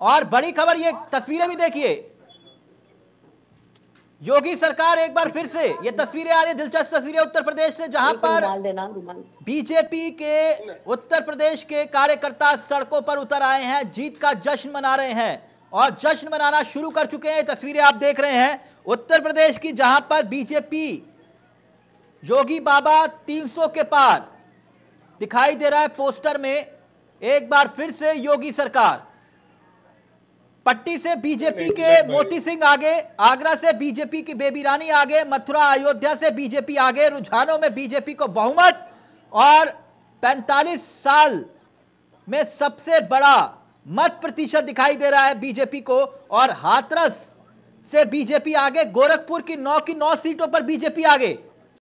और बड़ी खबर ये तस्वीरें भी देखिए योगी सरकार एक बार फिर से ये तस्वीरें आ रही दिलचस्प तस्वीरें उत्तर प्रदेश से जहां पर बीजेपी के उत्तर प्रदेश के कार्यकर्ता सड़कों पर उतर आए हैं जीत का जश्न मना रहे हैं और जश्न मनाना शुरू कर चुके हैं तस्वीरें आप देख रहे हैं उत्तर प्रदेश की जहां पर बीजेपी योगी बाबा 300 के पार दिखाई दे रहा है पोस्टर में एक बार फिर से योगी सरकार पट्टी से बीजेपी के मोती सिंह आगे आगरा से बीजेपी की बेबी रानी आगे मथुरा अयोध्या से बीजेपी आगे रुझानों में बीजेपी को बहुमत और 45 साल में सबसे बड़ा मत प्रतिशत दिखाई दे रहा है बीजेपी को और हाथरस से बीजेपी आगे गोरखपुर की नौ की नौ सीटों पर बीजेपी आगे